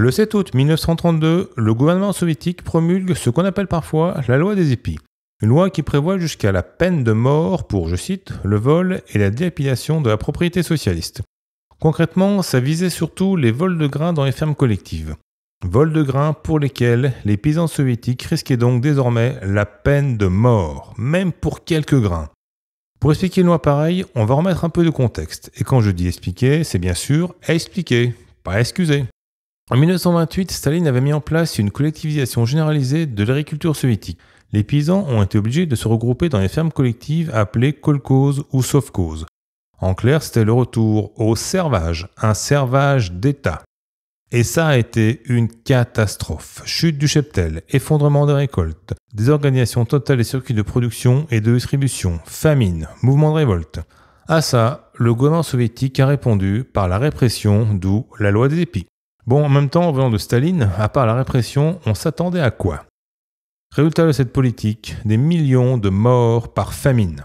Le 7 août 1932, le gouvernement soviétique promulgue ce qu'on appelle parfois la loi des épis, une loi qui prévoit jusqu'à la peine de mort pour, je cite, le vol et la dilapidation de la propriété socialiste. Concrètement, ça visait surtout les vols de grains dans les fermes collectives. Vols de grains pour lesquels les paysans soviétiques risquaient donc désormais la peine de mort, même pour quelques grains. Pour expliquer une loi pareille, on va remettre un peu de contexte. Et quand je dis expliquer, c'est bien sûr expliquer, pas excuser. En 1928, Staline avait mis en place une collectivisation généralisée de l'agriculture soviétique. Les paysans ont été obligés de se regrouper dans les fermes collectives appelées kolkhozes ou sovkhozes. En clair, c'était le retour au servage, un servage d'État. Et ça a été une catastrophe. Chute du cheptel, effondrement des récoltes, désorganisation totale des circuits de production et de distribution, famine, mouvement de révolte. À ça, le gouvernement soviétique a répondu par la répression, d'où la loi des épis. Bon, en même temps, en venant de Staline, à part la répression, on s'attendait à quoi Résultat de cette politique, des millions de morts par famine.